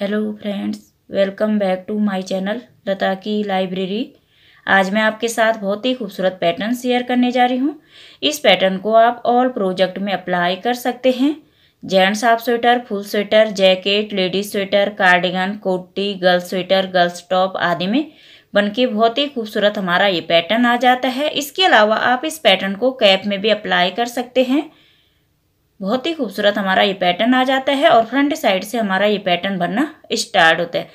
hello friends welcome back to my channel Lata की library आज मैं आपके साथ बहुत ही खूबसूरत पैटर्न शेयर करने जा रही हूँ इस पैटर्न को आप ऑल प्रोजेक्ट में अप्लाई कर सकते हैं gents half sweater full sweater jacket ladies sweater cardigan कोटी गर्ल्स स्वेटर गर्ल्स टॉप आदि में बनके बहुत ही खूबसूरत हमारा ये पैटर्न आ जाता है इसके अलावा आप इस पैटर्न को कैप में भी अप्लाई कर सकते हैं बहुत ही खूबसूरत हमारा ये पैटर्न आ जाता है और फ्रंट साइड से हमारा ये पैटर्न बनना स्टार्ट होता है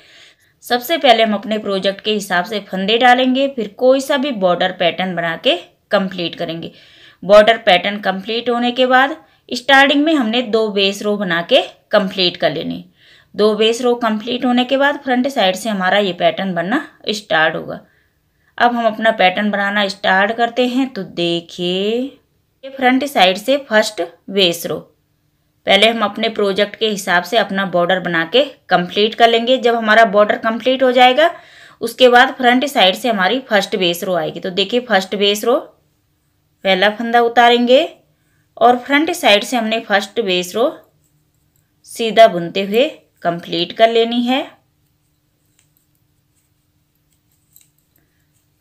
सबसे पहले हम अपने प्रोजेक्ट के हिसाब से फंदे डालेंगे फिर कोई सा भी बॉर्डर पैटर्न बना के कम्प्लीट करेंगे बॉर्डर पैटर्न कम्प्लीट होने के बाद स्टार्टिंग में हमने दो बेस रो बना के कम्प्लीट कर लेनी दो बेस रो कम्प्लीट होने के बाद फ्रंट साइड से हमारा ये पैटर्न बनना स्टार्ट होगा अब हम अपना पैटर्न बनाना स्टार्ट करते हैं तो देखिए ये फ्रंट साइड से फर्स्ट बेस रो पहले हम अपने प्रोजेक्ट के हिसाब से अपना बॉर्डर बना के कम्प्लीट कर लेंगे जब हमारा बॉर्डर कम्प्लीट हो जाएगा उसके बाद फ्रंट साइड से हमारी फर्स्ट बेस रो आएगी तो देखिए फर्स्ट बेस रो पहला फंदा उतारेंगे और फ्रंट साइड से हमने फर्स्ट बेस रो सीधा बुनते हुए कंप्लीट कर लेनी है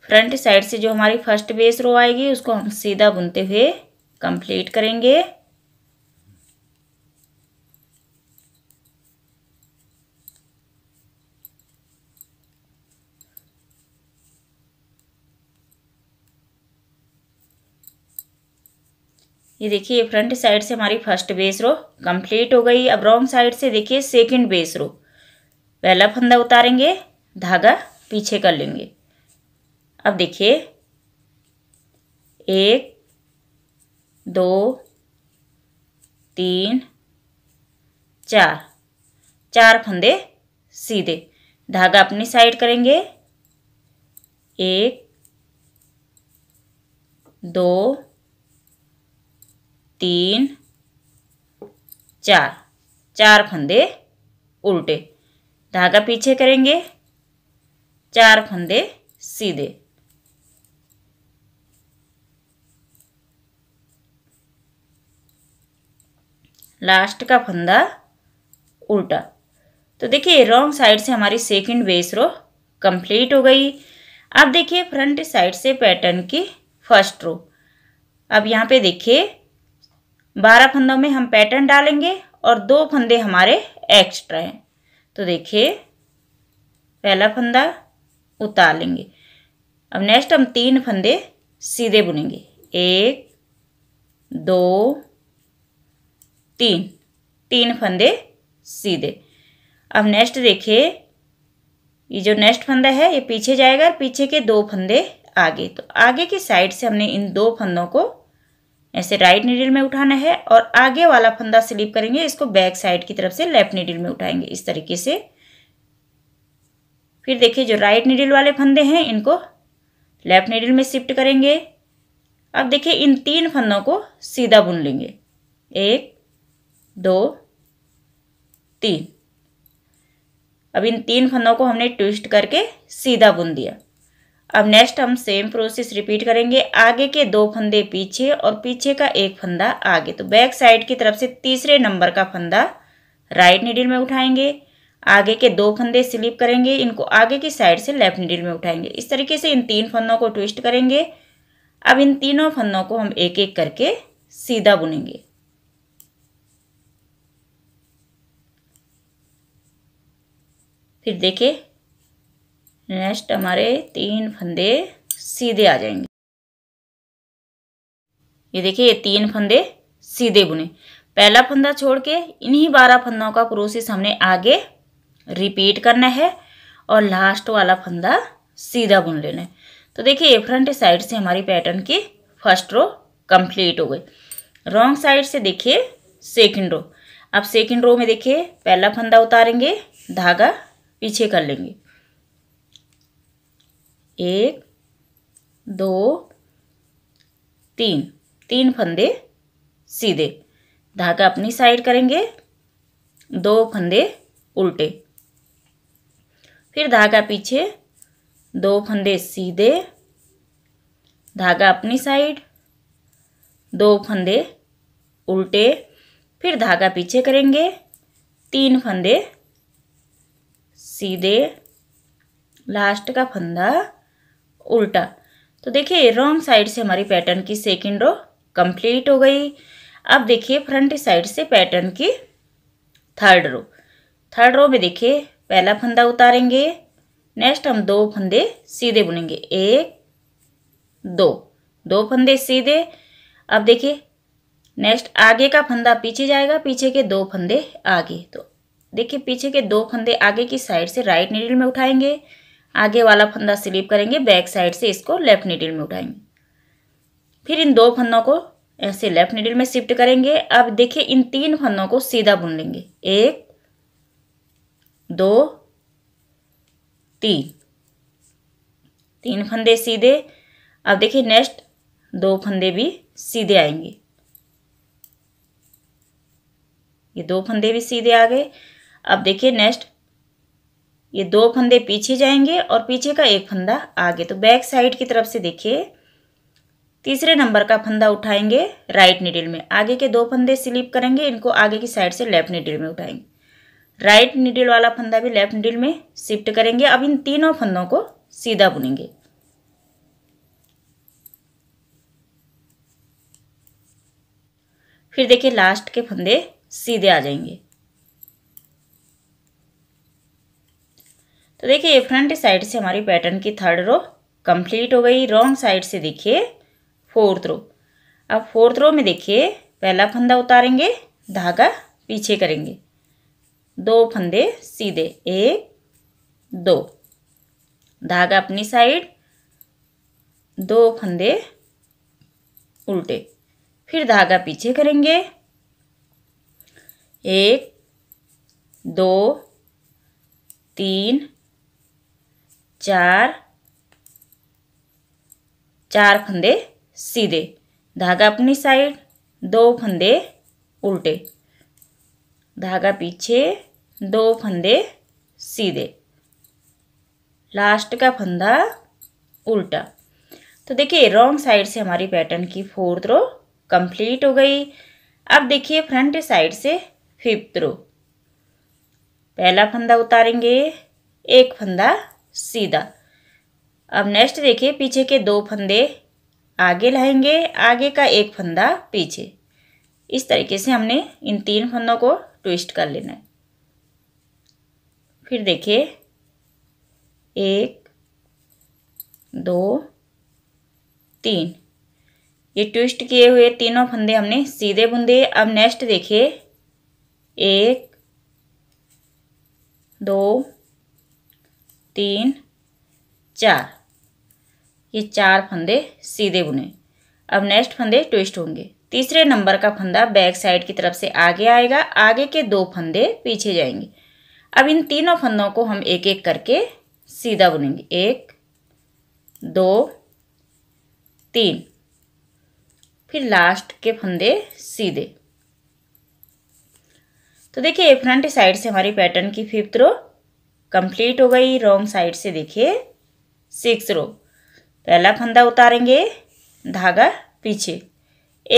फ्रंट साइड से जो हमारी फर्स्ट बेस रो आएगी उसको हम सीधा बुनते हुए कंप्लीट करेंगे ये देखिए फ्रंट साइड से हमारी फर्स्ट बेस रो कंप्लीट हो गई अब रॉन्ग साइड से देखिए सेकंड बेस रो पहला फंदा उतारेंगे धागा पीछे कर लेंगे अब देखिए एक दो तीन चार चार फंदे सीधे धागा अपनी साइड करेंगे एक दो तीन चार चार फंदे उल्टे धागा पीछे करेंगे चार फंदे सीधे लास्ट का फंदा उल्टा तो देखिए रॉन्ग साइड से हमारी सेकंड बेस रो कंप्लीट हो गई अब देखिए फ्रंट साइड से पैटर्न की फर्स्ट रो अब यहाँ पे देखिए बारह फंदों में हम पैटर्न डालेंगे और दो फंदे हमारे एक्स्ट्रा हैं तो देखिए पहला फंदा उतार लेंगे अब नेक्स्ट हम तीन फंदे सीधे बुनेंगे एक दो तीन तीन फंदे सीधे अब नेक्स्ट देखिए ये जो नेक्स्ट फंदा है ये पीछे जाएगा और पीछे के दो फंदे आगे तो आगे की साइड से हमने इन दो फंदों को ऐसे राइट नीडल में उठाना है और आगे वाला फंदा स्लिप करेंगे इसको बैक साइड की तरफ से लेफ्ट नीडल में उठाएंगे इस तरीके से फिर देखिए जो राइट नीडल वाले फंदे हैं इनको लेफ्ट नीडल में शिफ्ट करेंगे अब देखिए इन तीन फंदों को सीधा बुन लेंगे एक दो तीन अब इन तीन फंदों को हमने ट्विस्ट करके सीधा बुन दिया अब नेक्स्ट हम सेम प्रोसेस रिपीट करेंगे आगे के दो फंदे पीछे और पीछे का एक फंदा आगे तो बैक साइड की तरफ से तीसरे नंबर का फंदा राइट निडिल में उठाएंगे आगे के दो फंदे स्लिप करेंगे इनको आगे की साइड से लेफ्ट निडिल में उठाएंगे इस तरीके से इन तीन फंदों को ट्विस्ट करेंगे अब इन तीनों फंदों को हम एक एक करके सीधा बुनेंगे फिर देखिए नेक्स्ट हमारे तीन फंदे सीधे आ जाएंगे ये देखिए ये तीन फंदे सीधे बुने पहला फंदा छोड़ के इन्हीं बारह फंदों का क्रोसिस हमने आगे रिपीट करना है और लास्ट वाला फंदा सीधा बुन लेना है तो देखिए ये फ्रंट साइड से हमारी पैटर्न की फर्स्ट रो कंप्लीट हो गई रॉन्ग साइड से देखिए सेकंड रो अब सेकंड रो में देखिए पहला फंदा उतारेंगे धागा पीछे कर लेंगे एक दो तीन तीन फंदे सीधे धागा अपनी साइड करेंगे दो फंदे उल्टे फिर धागा पीछे दो फंदे सीधे धागा अपनी साइड दो फंदे उल्टे फिर धागा पीछे करेंगे तीन फंदे सीधे लास्ट का फंदा उल्टा तो देखिए रॉन्ग साइड से हमारी पैटर्न की सेकेंड रो कंप्लीट हो गई अब देखिए फ्रंट साइड से पैटर्न की थर्ड रो थर्ड रो में देखिए पहला फंदा उतारेंगे नेक्स्ट हम दो फंदे सीधे बुनेंगे एक दो दो फंदे सीधे अब देखिए नेक्स्ट आगे का फंदा पीछे जाएगा पीछे के दो फंदे आगे तो देखिए पीछे के दो फंदे आगे की साइड से राइट नीडल में उठाएंगे आगे वाला फंदा स्लिप करेंगे बैक साइड से इसको लेफ्ट नीडल में उठाएंगे फिर इन दो फंदों को ऐसे लेफ्ट नीडल में शिफ्ट करेंगे अब देखिए इन तीन फंदों को सीधा बुन लेंगे एक दो तीन तीन फंदे सीधे अब देखिए नेक्स्ट दो फंदे भी सीधे आएंगे ये दो फंदे भी सीधे आ गए अब देखिए नेक्स्ट ये दो फंदे पीछे जाएंगे और पीछे का एक फंदा आगे तो बैक साइड की तरफ से देखिए तीसरे नंबर का फंदा उठाएंगे राइट निडिल में आगे के दो फंदे स्लिप करेंगे इनको आगे की साइड से लेफ्ट निडिल में उठाएंगे राइट निडिल वाला फंदा भी लेफ्ट निडिल में शिफ्ट करेंगे अब इन तीनों फंदों को सीधा बुनेंगे फिर देखिए लास्ट के फंदे सीधे आ जाएंगे तो देखिए ये फ्रंट साइड से हमारी पैटर्न की थर्ड रो कंप्लीट हो गई रॉन्ग साइड से देखिए फोर्थ रो अब फोर्थ रो में देखिए पहला फंदा उतारेंगे धागा पीछे करेंगे दो फंदे सीधे एक दो धागा अपनी साइड दो फंदे उल्टे फिर धागा पीछे करेंगे एक दो तीन चार चार फंदे सीधे धागा अपनी साइड दो फंदे उल्टे धागा पीछे दो फंदे सीधे लास्ट का फंदा उल्टा तो देखिए रॉन्ग साइड से हमारी पैटर्न की फोर्थ रो कंप्लीट हो गई अब देखिए फ्रंट साइड से फिफ्थ रो पहला फंदा उतारेंगे एक फंदा सीधा अब नेक्स्ट देखिए पीछे के दो फंदे आगे लाएंगे आगे का एक फंदा पीछे इस तरीके से हमने इन तीन फंदों को ट्विस्ट कर लेना है फिर देखिए एक दो तीन ये ट्विस्ट किए हुए तीनों फंदे हमने सीधे बुंदे अब नेक्स्ट देखिए एक दो तीन चार ये चार फंदे सीधे बुने अब नेक्स्ट फंदे ट्विस्ट होंगे तीसरे नंबर का फंदा बैक साइड की तरफ से आगे आएगा आगे के दो फंदे पीछे जाएंगे अब इन तीनों फंदों को हम एक एक करके सीधा बुनेंगे एक दो तीन फिर लास्ट के फंदे सीधे तो देखिए फ्रंट साइड से हमारी पैटर्न की फिफ्थ रो कंप्लीट हो गई रॉन्ग साइड से देखिए सिक्स रो पहला फंदा उतारेंगे धागा पीछे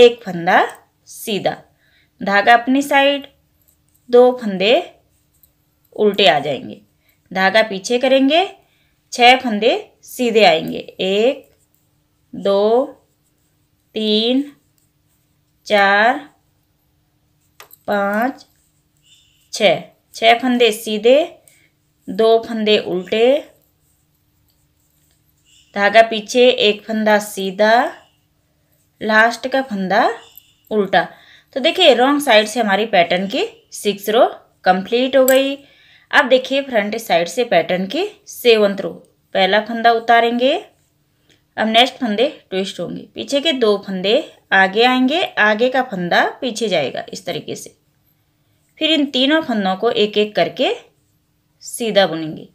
एक फंदा सीधा धागा अपनी साइड दो फंदे उल्टे आ जाएंगे धागा पीछे करेंगे छह फंदे सीधे आएंगे एक दो तीन चार पाँच छः छः फंदे सीधे दो फंदे उल्टे धागा पीछे एक फंदा सीधा लास्ट का फंदा उल्टा तो देखिए रॉन्ग साइड से हमारी पैटर्न की सिक्स रो कंप्लीट हो गई अब देखिए फ्रंट साइड से पैटर्न की सेवंथ रो पहला फंदा उतारेंगे अब नेक्स्ट फंदे ट्विस्ट होंगे पीछे के दो फंदे आगे आएंगे आगे का फंदा पीछे जाएगा इस तरीके से फिर इन तीनों फंदों को एक एक करके सीधा बुनेंगे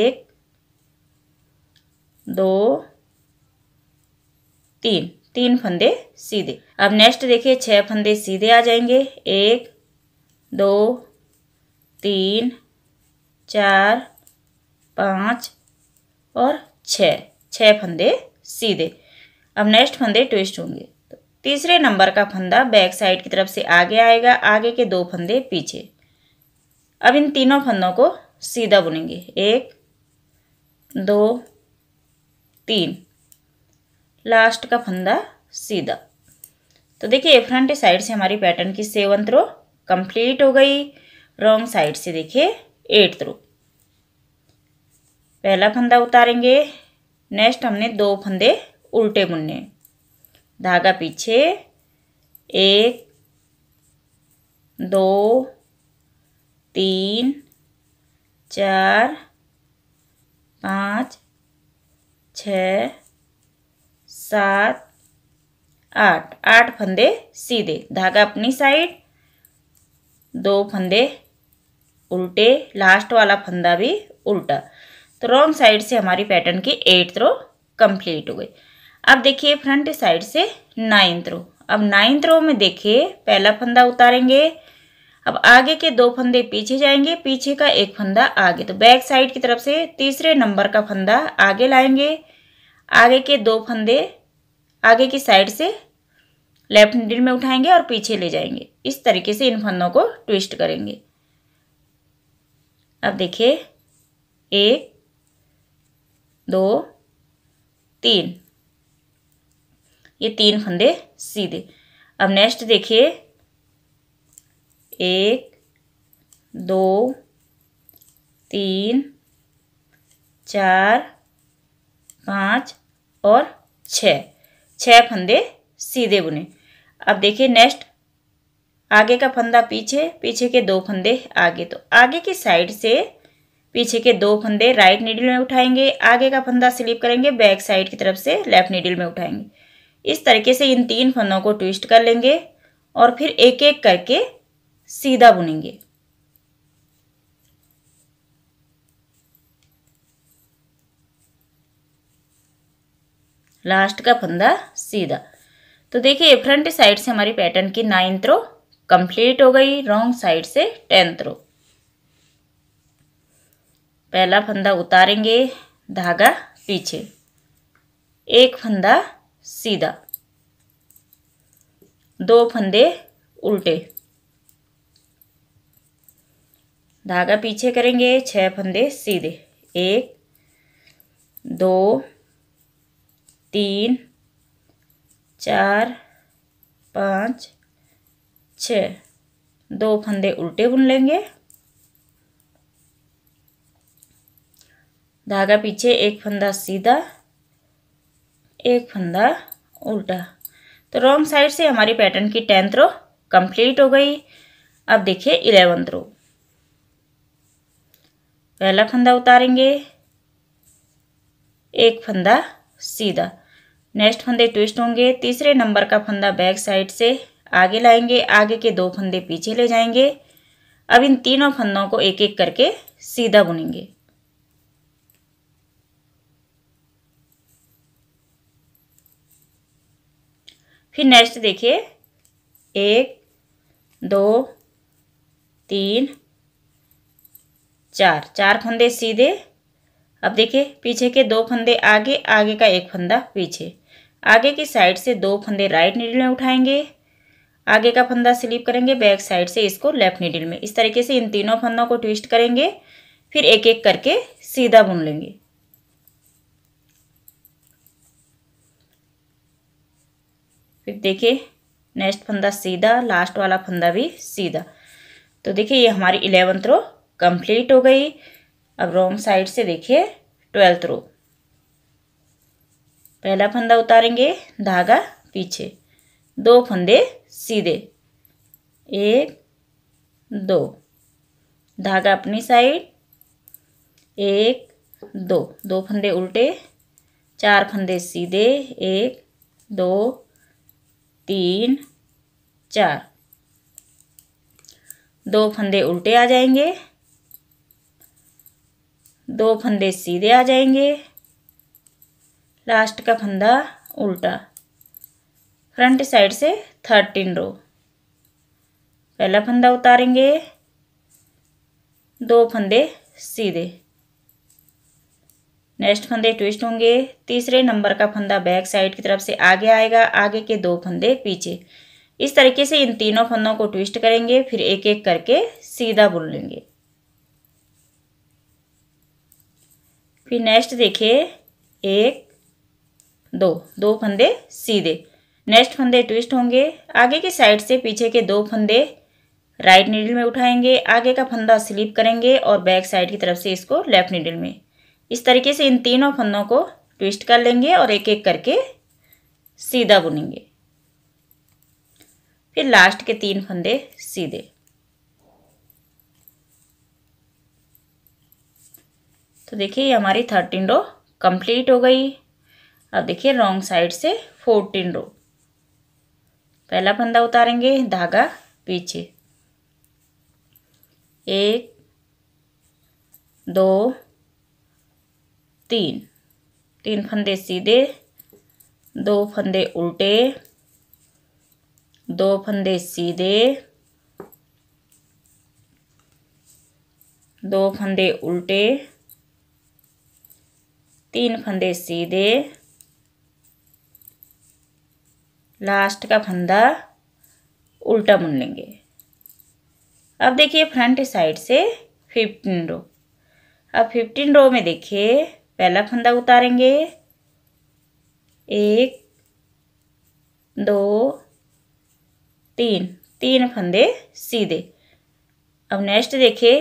एक दो तीन तीन फंदे सीधे अब नेक्स्ट देखिए छह फंदे सीधे आ जाएंगे एक दो तीन चार पाँच और छ छः फंदे सीधे अब नेक्स्ट फंदे ट्विस्ट होंगे तो तीसरे नंबर का फंदा बैक साइड की तरफ से आगे आएगा आगे के दो फंदे पीछे अब इन तीनों फंदों को सीधा बुनेंगे एक दो तीन लास्ट का फंदा सीधा तो देखिए फ्रंट साइड से हमारी पैटर्न की सेवन थ्रो कंप्लीट हो गई रॉन्ग साइड से देखिए एट थ्रो पहला फंदा उतारेंगे नेक्स्ट हमने दो फंदे उल्टे बुनने धागा पीछे एक दो तीन चार पाँच छ सात आठ आठ फंदे सीधे धागा अपनी साइड दो फंदे उल्टे लास्ट वाला फंदा भी उल्टा तो रॉन्ग साइड से हमारी पैटर्न की एट थ्रो कंप्लीट हो गई अब देखिए फ्रंट साइड से नाइन्थ रो अब नाइन्थ रो में देखिए पहला फंदा उतारेंगे अब आगे के दो फंदे पीछे जाएंगे पीछे का एक फंदा आगे तो बैक साइड की तरफ से तीसरे नंबर का फंदा आगे लाएंगे आगे के दो फंदे आगे की साइड से लेफ्ट नीडल में उठाएंगे और पीछे ले जाएंगे इस तरीके से इन फंदों को ट्विस्ट करेंगे अब देखिए एक दो तीन ये तीन फंदे सीधे अब नेक्स्ट देखिए एक दो तीन चार पाँच और छः छः फंदे सीधे बुने अब देखिए नेक्स्ट आगे का फंदा पीछे पीछे के दो फंदे आगे तो आगे की साइड से पीछे के दो फंदे राइट नीडल में उठाएंगे आगे का फंदा स्लिप करेंगे बैक साइड की तरफ से लेफ्ट नीडल में उठाएंगे इस तरीके से इन तीन फंदों को ट्विस्ट कर लेंगे और फिर एक एक करके सीधा बुनेंगे लास्ट का फंदा सीधा तो देखिए फ्रंट साइड से हमारी पैटर्न की नाइन्थ रो कंप्लीट हो गई रॉन्ग साइड से टेंथ रो पहला फंदा उतारेंगे धागा पीछे एक फंदा सीधा दो फंदे उल्टे धागा पीछे करेंगे छः फंदे सीधे एक दो तीन चार पाँच छ दो फंदे उल्टे बुन लेंगे धागा पीछे एक फंदा सीधा एक फंदा उल्टा तो रॉन्ग साइड से हमारी पैटर्न की टेंथ रो कंप्लीट हो गई अब देखिए इलेवंथ रो पहला फंदा उतारेंगे एक फंदा सीधा नेक्स्ट फंदे ट्विस्ट होंगे तीसरे नंबर का फंदा बैक साइड से आगे लाएंगे आगे के दो फंदे पीछे ले जाएंगे अब इन तीनों फंदों को एक एक करके सीधा बुनेंगे फिर नेक्स्ट देखिए एक दो तीन चार चार फंदे सीधे अब देखिए पीछे के दो फंदे आगे आगे का एक फंदा पीछे आगे की साइड से दो फंदे राइट नीडल में उठाएंगे आगे का फंदा स्लिप करेंगे बैक साइड से इसको लेफ्ट नीडल में इस तरीके से इन तीनों फंदों को ट्विस्ट करेंगे फिर एक एक करके सीधा बुन लेंगे फिर देखिए नेक्स्ट फंदा सीधा लास्ट वाला फंदा भी सीधा तो देखिए ये हमारी इलेवंथ रो कंप्लीट हो गई अब रॉन्ग साइड से देखिए ट्वेल्थ रो पहला फंदा उतारेंगे धागा पीछे दो फंदे सीधे एक दो धागा अपनी साइड एक दो दो फंदे उल्टे चार फंदे सीधे एक दो तीन चार दो फंदे उल्टे आ जाएंगे दो फंदे सीधे आ जाएंगे लास्ट का फंदा उल्टा फ्रंट साइड से थर्टीन रो पहला फंदा उतारेंगे दो फंदे सीधे नेक्स्ट फंदे ट्विस्ट होंगे तीसरे नंबर का फंदा बैक साइड की तरफ से आगे आएगा आगे के दो फंदे पीछे इस तरीके से इन तीनों फंदों को ट्विस्ट करेंगे फिर एक एक करके सीधा बुन लेंगे फिर नेक्स्ट देखिए एक दो दो फंदे सीधे नेक्स्ट फंदे ट्विस्ट होंगे आगे की साइड से पीछे के दो फंदे राइट नीडल में उठाएंगे आगे का फंदा स्लिप करेंगे और बैक साइड की तरफ से इसको लेफ्ट नीडल में इस तरीके से इन तीनों फंदों को ट्विस्ट कर लेंगे और एक एक करके सीधा बुनेंगे फिर लास्ट के तीन फंदे सीधे तो देखिए ये हमारी थर्टीन रो कंप्लीट हो गई अब देखिए रॉन्ग साइड से फोर्टीन रो पहला फंदा उतारेंगे धागा पीछे एक दो तीन तीन फंदे सीधे दो फंदे उल्टे दो फंदे सीधे दो फंदे उल्टे तीन फंदे सीधे लास्ट का फंदा उल्टा बुन लेंगे अब देखिए फ्रंट साइड से फिफ्टीन रो अब फिफ्टीन रो में देखिए पहला फंदा उतारेंगे एक दो तीन तीन फंदे सीधे अब नेक्स्ट देखिए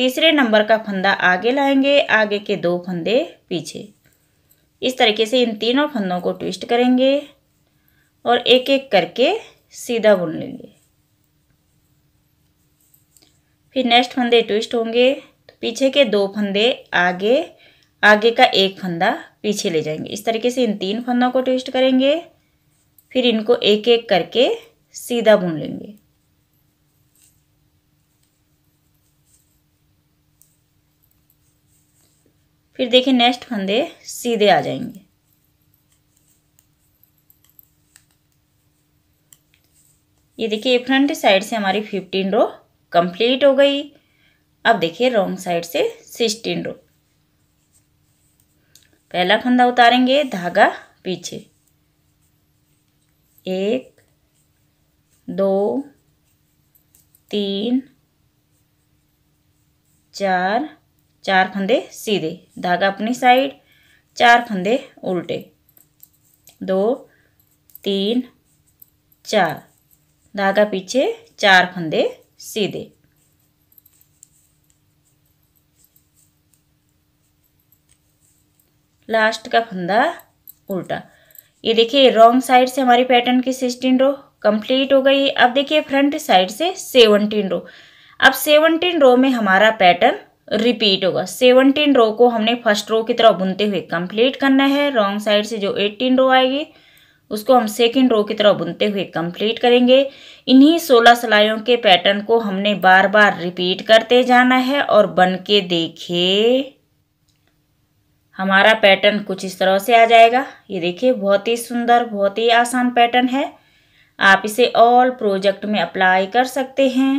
तीसरे नंबर का फंदा आगे लाएंगे आगे के दो फंदे पीछे इस तरीके से इन तीनों फंदों को ट्विस्ट करेंगे और एक एक करके सीधा बुन लेंगे फिर नेक्स्ट फंदे ट्विस्ट होंगे तो पीछे के दो फंदे आगे आगे का एक फंदा पीछे ले जाएंगे इस तरीके से इन तीन फंदों को ट्विस्ट करेंगे फिर इनको एक एक करके सीधा बुन लेंगे फिर देखिए नेक्स्ट फंदे सीधे आ जाएंगे ये देखिए फ्रंट साइड से हमारी फिफ्टीन रो कंप्लीट हो गई अब देखिए रॉन्ग साइड से सिक्सटीन रो पहला फंदा उतारेंगे धागा पीछे एक दो तीन चार चार फंदे सीधे धागा अपनी साइड चार फंदे उल्टे दो तीन चार धागा पीछे चार फंदे सीधे लास्ट का फंदा उल्टा ये देखिए रॉन्ग साइड से हमारी पैटर्न की सिक्सटीन रो कंप्लीट हो गई अब देखिए फ्रंट साइड से सेवनटीन रो अब सेवनटीन रो में हमारा पैटर्न रिपीट होगा सेवनटीन रो को हमने फर्स्ट रो की तरह बुनते हुए कंप्लीट करना है रॉन्ग साइड से जो एट्टीन रो आएगी उसको हम सेकेंड रो की तरह बुनते हुए कंप्लीट करेंगे इन्हीं सोलह सिलाइयों के पैटर्न को हमने बार बार रिपीट करते जाना है और बन के देखे हमारा पैटर्न कुछ इस तरह से आ जाएगा ये देखिए बहुत ही सुंदर बहुत ही आसान पैटर्न है आप इसे ऑल प्रोजेक्ट में अप्लाई कर सकते हैं